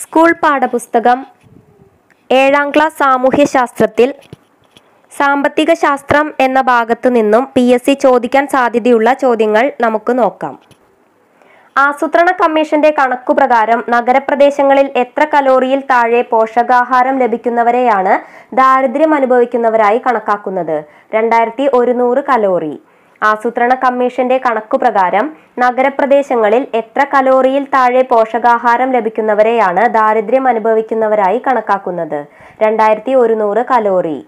school പാഠപുസ്തകം ഏഴാം class സാമൂഹ്യശാസ്ത്രത്തിൽ സാമ്പത്തിക ശാസ്ത്രം എന്ന ഭാഗത്തു നിന്നും പി എസ് സി ചോദിക്കാൻ സാധ്യതയുള്ള ചോദ്യങ്ങൾ നമുക്ക് നോക്കാം ആസൂത്രണ കമ്മീഷന്റെ കണക്കുപ്രകാരം നഗരപ്രദേശങ്ങളിൽ എത്ര കലോറിയിൽ താഴെ പോഷകാഹാരം ലഭിക്കുന്നവരെയാണ് ദാരിദ്ര്യം അനുഭവിക്കുന്നവരായി കണക്കാക്കുന്നത് രണ്ടായിരത്തി ഒരുന്നൂറ് കലോറി ആസൂത്രണ കമ്മീഷന്റെ കണക്കുപ്രകാരം നഗരപ്രദേശങ്ങളിൽ എത്ര കലോറിയിൽ താഴെ പോഷകാഹാരം ലഭിക്കുന്നവരെയാണ് ദാരിദ്ര്യം അനുഭവിക്കുന്നവരായി കണക്കാക്കുന്നത് രണ്ടായിരത്തി ഒരുന്നൂറ് കലോറി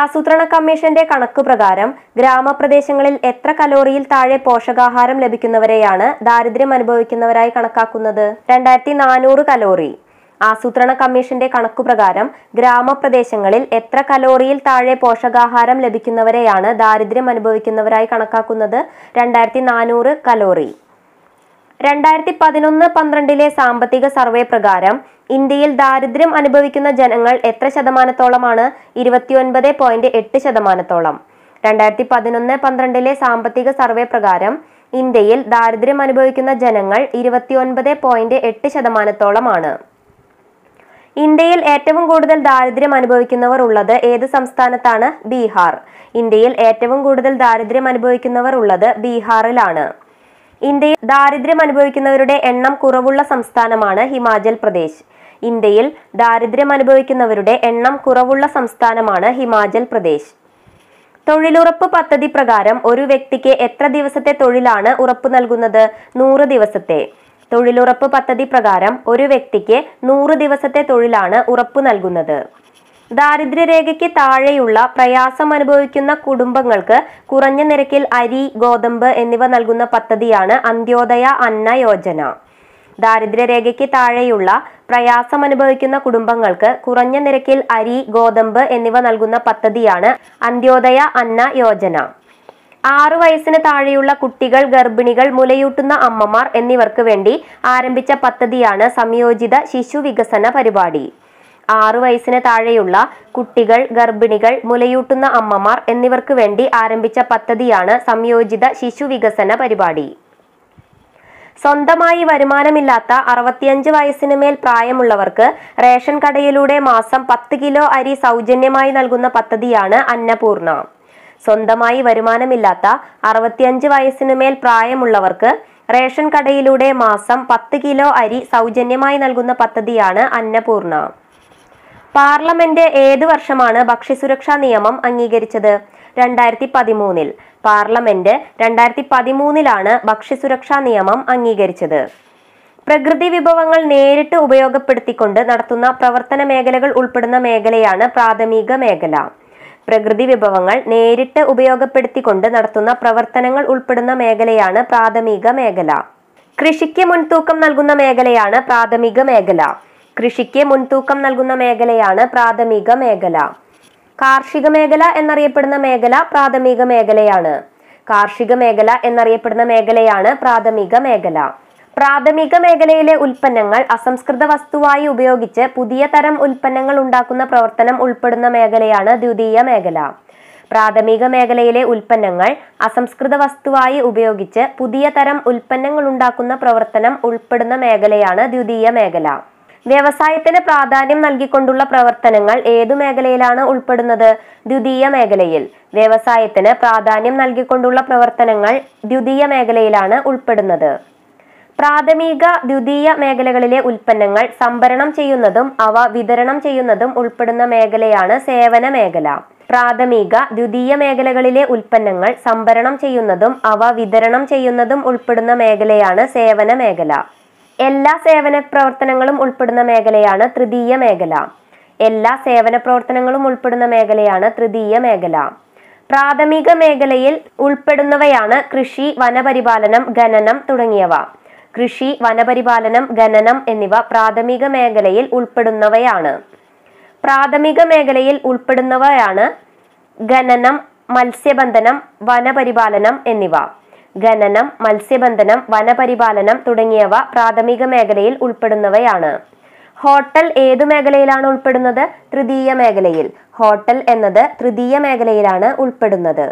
ആസൂത്രണ കമ്മീഷന്റെ കണക്കുപ്രകാരം ഗ്രാമപ്രദേശങ്ങളിൽ എത്ര കലോറിയിൽ താഴെ പോഷകാഹാരം ലഭിക്കുന്നവരെയാണ് ദാരിദ്ര്യം അനുഭവിക്കുന്നവരായി കണക്കാക്കുന്നത് രണ്ടായിരത്തി നാനൂറ് കലോറി ആസൂത്രണ കമ്മീഷന്റെ കണക്കുപ്രകാരം ഗ്രാമപ്രദേശങ്ങളിൽ എത്ര കലോറിയിൽ താഴെ പോഷകാഹാരം ലഭിക്കുന്നവരെയാണ് ദാരിദ്ര്യം അനുഭവിക്കുന്നവരായി കണക്കാക്കുന്നത് രണ്ടായിരത്തി നാനൂറ് കലോറി രണ്ടായിരത്തി പതിനൊന്ന് പന്ത്രണ്ടിലെ സാമ്പത്തിക സർവേ പ്രകാരം ഇന്ത്യയിൽ ദാരിദ്ര്യം അനുഭവിക്കുന്ന ജനങ്ങൾ എത്ര ശതമാനത്തോളമാണ് ഇരുപത്തിയൊൻപത് പോയിന്റ് എട്ട് ശതമാനത്തോളം രണ്ടായിരത്തി പതിനൊന്ന് പന്ത്രണ്ടിലെ സാമ്പത്തിക സർവേ പ്രകാരം ഇന്ത്യയിൽ ദാരിദ്ര്യം അനുഭവിക്കുന്ന ജനങ്ങൾ ഇരുപത്തിയൊൻപത് പോയിന്റ് എട്ട് ശതമാനത്തോളമാണ് ഇന്ത്യയിൽ ഏറ്റവും കൂടുതൽ ദാരിദ്ര്യം അനുഭവിക്കുന്നവർ ഉള്ളത് ഏത് സംസ്ഥാനത്താണ് ബീഹാർ ഇന്ത്യയിൽ ഏറ്റവും കൂടുതൽ ദാരിദ്ര്യം അനുഭവിക്കുന്നവർ ഉള്ളത് ബീഹാറിലാണ് ഇന്ത്യയിൽ ദാരിദ്ര്യം അനുഭവിക്കുന്നവരുടെ എണ്ണം കുറവുള്ള സംസ്ഥാനമാണ് ഹിമാചൽ പ്രദേശ് ഇന്ത്യയിൽ ദാരിദ്ര്യം അനുഭവിക്കുന്നവരുടെ എണ്ണം കുറവുള്ള സംസ്ഥാനമാണ് ഹിമാചൽ പ്രദേശ് തൊഴിലുറപ്പ് പദ്ധതി പ്രകാരം ഒരു വ്യക്തിക്ക് എത്ര ദിവസത്തെ തൊഴിലാണ് ഉറപ്പ് നൽകുന്നത് നൂറ് ദിവസത്തെ തൊഴിലുറപ്പ് പദ്ധതി പ്രകാരം ഒരു വ്യക്തിക്ക് നൂറ് ദിവസത്തെ തൊഴിലാണ് ഉറപ്പ് നൽകുന്നത് ദാരിദ്ര്യരേഖയ്ക്ക് താഴെയുള്ള പ്രയാസം അനുഭവിക്കുന്ന കുടുംബങ്ങൾക്ക് കുറഞ്ഞ നിരക്കിൽ അരി ഗോതമ്പ് എന്നിവ നൽകുന്ന പദ്ധതിയാണ് അന്ത്യോദയ അന്ന യോജന ദാരിദ്ര്യരേഖയ്ക്ക് താഴെയുള്ള പ്രയാസം അനുഭവിക്കുന്ന കുടുംബങ്ങൾക്ക് കുറഞ്ഞ നിരക്കിൽ അരി ഗോതമ്പ് എന്നിവ നൽകുന്ന പദ്ധതിയാണ് അന്ത്യോദയ അന്ന യോജന ആറു വയസ്സിന് താഴെയുള്ള കുട്ടികൾ ഗർഭിണികൾ മുലയൂട്ടുന്ന അമ്മമാർ എന്നിവർക്ക് വേണ്ടി ആരംഭിച്ച പദ്ധതിയാണ് സംയോജിത ശിശു വികസന പരിപാടി ആറു വയസ്സിന് താഴെയുള്ള കുട്ടികൾ ഗർഭിണികൾ മുലയൂട്ടുന്ന അമ്മമാർ എന്നിവർക്ക് വേണ്ടി ആരംഭിച്ച പദ്ധതിയാണ് സംയോജിത ശിശു വികസന പരിപാടി സ്വന്തമായി വരുമാനമില്ലാത്ത അറുപത്തിയഞ്ച് വയസ്സിന് മേൽ പ്രായമുള്ളവർക്ക് റേഷൻ കടയിലൂടെ മാസം പത്ത് കിലോ അരി സൗജന്യമായി നൽകുന്ന പദ്ധതിയാണ് അന്നപൂർണ സ്വന്തമായി വരുമാനമില്ലാത്ത അറുപത്തിയഞ്ച് വയസ്സിനു മേൽ പ്രായമുള്ളവർക്ക് റേഷൻ കടയിലൂടെ മാസം പത്ത് കിലോ അരി സൗജന്യമായി നൽകുന്ന പദ്ധതിയാണ് അന്നപൂർണ പാർലമെന്റ് ഏത് വർഷമാണ് ഭക്ഷ്യസുരക്ഷാ നിയമം അംഗീകരിച്ചത് രണ്ടായിരത്തി പതിമൂന്നിൽ പാർലമെന്റ് രണ്ടായിരത്തി പതിമൂന്നിലാണ് ഭക്ഷ്യസുരക്ഷാ നിയമം അംഗീകരിച്ചത് പ്രകൃതി വിഭവങ്ങൾ നേരിട്ട് ഉപയോഗപ്പെടുത്തിക്കൊണ്ട് നടത്തുന്ന പ്രവർത്തന മേഖലകൾ ഉൾപ്പെടുന്ന മേഖലയാണ് പ്രാഥമിക മേഖല പ്രകൃതി വിഭവങ്ങൾ നേരിട്ട് ഉപയോഗപ്പെടുത്തിക്കൊണ്ട് നടത്തുന്ന പ്രവർത്തനങ്ങൾ ഉൾപ്പെടുന്ന മേഖലയാണ് പ്രാഥമിക മേഖല കൃഷിക്ക് മുൻതൂക്കം നൽകുന്ന മേഖലയാണ് പ്രാഥമിക മേഖല കൃഷിക്ക് മുൻതൂക്കം നൽകുന്ന മേഖലയാണ് പ്രാഥമിക മേഖല കാർഷിക മേഖല എന്നറിയപ്പെടുന്ന മേഖല പ്രാഥമിക മേഖലയാണ് കാർഷിക മേഖല എന്നറിയപ്പെടുന്ന മേഖലയാണ് പ്രാഥമിക മേഖല പ്രാഥമിക മേഖലയിലെ ഉൽപ്പന്നങ്ങൾ അസംസ്കൃത വസ്തുവായി ഉപയോഗിച്ച് പുതിയ തരം ഉൽപ്പന്നങ്ങൾ ഉണ്ടാക്കുന്ന പ്രവർത്തനം ഉൾപ്പെടുന്ന മേഖലയാണ് ദ്വിതീയ മേഖല പ്രാഥമിക മേഖലയിലെ ഉൽപ്പന്നങ്ങൾ അസംസ്കൃത വസ്തുവായി ഉപയോഗിച്ച് പുതിയ തരം ഉൽപ്പന്നങ്ങൾ ഉണ്ടാക്കുന്ന പ്രവർത്തനം ഉൾപ്പെടുന്ന മേഖലയാണ് ദ്വിതീയ മേഖല വ്യവസായത്തിന് പ്രാധാന്യം നൽകിക്കൊണ്ടുള്ള പ്രവർത്തനങ്ങൾ ഏതു മേഖലയിലാണ് ഉൾപ്പെടുന്നത് ദ്വിതീയ മേഖലയിൽ വ്യവസായത്തിന് പ്രാധാന്യം നൽകിക്കൊണ്ടുള്ള പ്രവർത്തനങ്ങൾ ദ്വിതീയ മേഖലയിലാണ് ഉൾപ്പെടുന്നത് പ്രാഥമിക ദ്വിതീയ മേഖലകളിലെ ഉൽപ്പന്നങ്ങൾ സംഭരണം ചെയ്യുന്നതും അവ വിതരണം ചെയ്യുന്നതും ഉൾപ്പെടുന്ന മേഖലയാണ് സേവന മേഖല പ്രാഥമിക ദ്വിതീയ മേഖലകളിലെ ഉൽപ്പന്നങ്ങൾ സംഭരണം ചെയ്യുന്നതും അവ വിതരണം ചെയ്യുന്നതും ഉൾപ്പെടുന്ന മേഖലയാണ് സേവന മേഖല എല്ലാ സേവന പ്രവർത്തനങ്ങളും ഉൾപ്പെടുന്ന മേഖലയാണ് തൃതീയ മേഖല എല്ലാ സേവന പ്രവർത്തനങ്ങളും ഉൾപ്പെടുന്ന മേഖലയാണ് തൃതീയ മേഖല പ്രാഥമിക മേഖലയിൽ ഉൾപ്പെടുന്നവയാണ് കൃഷി വനപരിപാലനം ഖനനം തുടങ്ങിയവ കൃഷി വനപരിപാലനം ഖനനം എന്നിവ പ്രാഥമിക മേഖലയിൽ ഉൾപ്പെടുന്നവയാണ് പ്രാഥമിക മേഖലയിൽ ഉൾപ്പെടുന്നവയാണ് ഖനനം മത്സ്യബന്ധനം വനപരിപാലനം എന്നിവ ഖനനം മത്സ്യബന്ധനം വനപരിപാലനം തുടങ്ങിയവ പ്രാഥമിക മേഖലയിൽ ഉൾപ്പെടുന്നവയാണ് ഹോട്ടൽ ഏതു മേഖലയിലാണ് ഉൾപ്പെടുന്നത് തൃതീയ മേഖലയിൽ ഹോട്ടൽ എന്നത് തൃതീയ മേഖലയിലാണ് ഉൾപ്പെടുന്നത്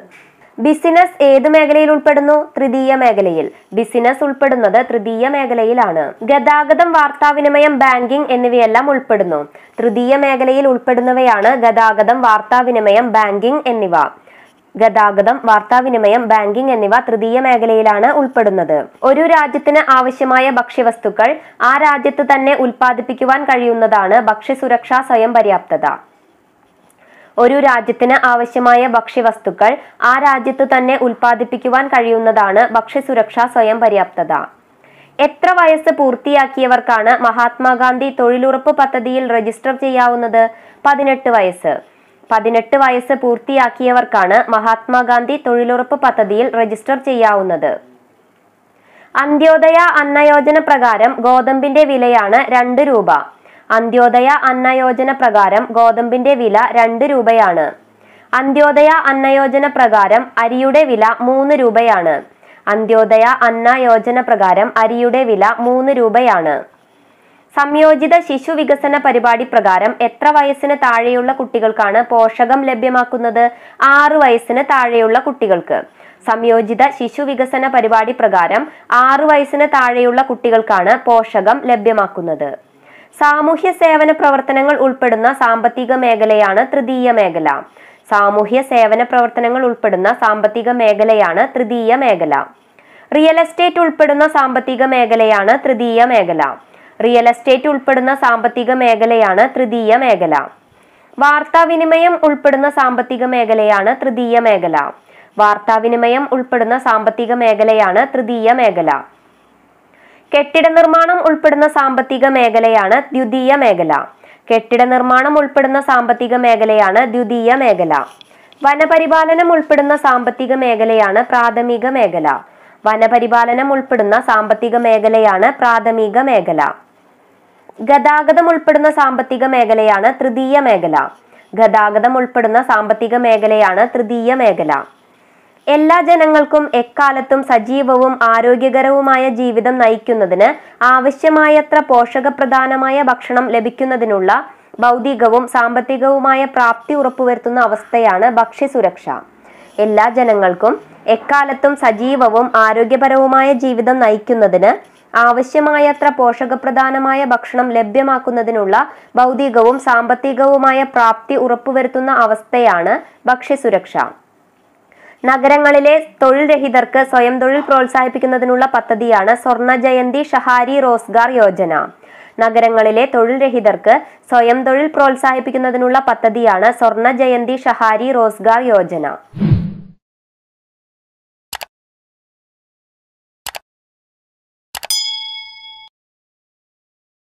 ബിസിനസ് ഏത് മേഖലയിൽ ഉൾപ്പെടുന്നു തൃതീയ മേഖലയിൽ ബിസിനസ് ഉൾപ്പെടുന്നത് തൃതീയ മേഖലയിലാണ് ഗതാഗതം വാർത്താവിനിമയം ബാങ്കിംഗ് എന്നിവയെല്ലാം ഉൾപ്പെടുന്നു തൃതീയ മേഖലയിൽ ഉൾപ്പെടുന്നവയാണ് ഗതാഗതം വാർത്താവിനിമയം ബാങ്കിംഗ് എന്നിവ ഗതാഗതം വാർത്താവിനിമയം ബാങ്കിംഗ് എന്നിവ തൃതീയ മേഖലയിലാണ് ഉൾപ്പെടുന്നത് ഒരു രാജ്യത്തിന് ആവശ്യമായ ഭക്ഷ്യവസ്തുക്കൾ ആ രാജ്യത്ത് തന്നെ ഉൽപ്പാദിപ്പിക്കുവാൻ കഴിയുന്നതാണ് ഭക്ഷ്യസുരക്ഷാ സ്വയം പര്യാപ്തത ഒരു രാജ്യത്തിന് ആവശ്യമായ ഭക്ഷ്യവസ്തുക്കൾ ആ രാജ്യത്ത് തന്നെ ഉൽപ്പാദിപ്പിക്കുവാൻ കഴിയുന്നതാണ് ഭക്ഷ്യസുരക്ഷാ സ്വയം പര്യാപ്തത എത്ര വയസ്സ് പൂർത്തിയാക്കിയവർക്കാണ് മഹാത്മാഗാന്ധി തൊഴിലുറപ്പ് പദ്ധതിയിൽ രജിസ്റ്റർ ചെയ്യാവുന്നത് പതിനെട്ട് വയസ്സ് പതിനെട്ട് വയസ്സ് പൂർത്തിയാക്കിയവർക്കാണ് മഹാത്മാഗാന്ധി തൊഴിലുറപ്പ് പദ്ധതിയിൽ രജിസ്റ്റർ ചെയ്യാവുന്നത് അന്ത്യോദയ അന്നയോജന പ്രകാരം ഗോതമ്പിന്റെ വിലയാണ് രണ്ട് രൂപ അന്ത്യോദയ അന്നയോജന പ്രകാരം ഗോതമ്പിന്റെ വില രണ്ട് രൂപയാണ് അന്ത്യോദയ അന്നയോജന പ്രകാരം അരിയുടെ വില മൂന്ന് രൂപയാണ് അന്ത്യോദയ അന്ന യോജന പ്രകാരം അരിയുടെ വില മൂന്ന് രൂപയാണ് സംയോജിത ശിശു വികസന പരിപാടി പ്രകാരം എത്ര വയസ്സിന് താഴെയുള്ള കുട്ടികൾക്കാണ് പോഷകം ലഭ്യമാക്കുന്നത് ആറു വയസ്സിന് താഴെയുള്ള കുട്ടികൾക്ക് സംയോജിത ശിശു വികസന പരിപാടി പ്രകാരം ആറു വയസ്സിന് താഴെയുള്ള കുട്ടികൾക്കാണ് പോഷകം ലഭ്യമാക്കുന്നത് സാമൂഹ്യ സേവന പ്രവർത്തനങ്ങൾ ഉൾപ്പെടുന്ന സാമ്പത്തിക മേഖലയാണ് തൃതീയ മേഖല സാമൂഹ്യ സേവന പ്രവർത്തനങ്ങൾ ഉൾപ്പെടുന്ന സാമ്പത്തിക മേഖലയാണ് തൃതീയ മേഖല റിയൽ എസ്റ്റേറ്റ് ഉൾപ്പെടുന്ന സാമ്പത്തിക മേഖലയാണ് തൃതീയ മേഖല റിയൽ എസ്റ്റേറ്റ് ഉൾപ്പെടുന്ന സാമ്പത്തിക മേഖലയാണ് തൃതീയ മേഖല വാർത്താവിനിമയം ഉൾപ്പെടുന്ന സാമ്പത്തിക മേഖലയാണ് തൃതീയ മേഖല വാർത്താവിനിമയം ഉൾപ്പെടുന്ന സാമ്പത്തിക മേഖലയാണ് തൃതീയ മേഖല കെട്ടിട നിർമ്മാണം ഉൾപ്പെടുന്ന സാമ്പത്തിക മേഖലയാണ് ദ്വിതീയ മേഖല കെട്ടിട നിർമ്മാണം ഉൾപ്പെടുന്ന സാമ്പത്തിക മേഖലയാണ് ദ്വിതീയ മേഖല വനപരിപാലനം ഉൾപ്പെടുന്ന സാമ്പത്തിക മേഖലയാണ് പ്രാഥമിക മേഖല വനപരിപാലനം ഉൾപ്പെടുന്ന സാമ്പത്തിക മേഖലയാണ് പ്രാഥമിക മേഖല ഗതാഗതം ഉൾപ്പെടുന്ന സാമ്പത്തിക മേഖലയാണ് തൃതീയ മേഖല ഗതാഗതം ഉൾപ്പെടുന്ന സാമ്പത്തിക മേഖലയാണ് തൃതീയ മേഖല എല്ലാ ജനങ്ങൾക്കും എക്കാലത്തും സജീവവും ആരോഗ്യകരവുമായ ജീവിതം നയിക്കുന്നതിന് ആവശ്യമായത്ര പോഷകപ്രധാനമായ ഭക്ഷണം ലഭിക്കുന്നതിനുള്ള ഭൗതികവും സാമ്പത്തികവുമായ പ്രാപ്തി ഉറപ്പുവരുത്തുന്ന അവസ്ഥയാണ് ഭക്ഷ്യസുരക്ഷ എല്ലാ ജനങ്ങൾക്കും എക്കാലത്തും സജീവവും ആരോഗ്യപരവുമായ ജീവിതം നയിക്കുന്നതിന് ആവശ്യമായത്ര പോഷകപ്രധാനമായ ഭക്ഷണം ലഭ്യമാക്കുന്നതിനുള്ള ഭൗതികവും സാമ്പത്തികവുമായ പ്രാപ്തി ഉറപ്പുവരുത്തുന്ന അവസ്ഥയാണ് ഭക്ഷ്യസുരക്ഷ നഗരങ്ങളിലെ തൊഴിൽ രഹിതർക്ക് സ്വയം തൊഴിൽ പ്രോത്സാഹിപ്പിക്കുന്നതിനുള്ള പദ്ധതിയാണ് സ്വർണ ജയന്തി ഷഹാരി റോസ്ഗാർ യോജന നഗരങ്ങളിലെ തൊഴിൽ രഹിതർക്ക് സ്വയം തൊഴിൽ പ്രോത്സാഹിപ്പിക്കുന്നതിനുള്ള പദ്ധതിയാണ് സ്വർണ ജയന്തി ഷഹാരി റോസ്ഗാർ യോജന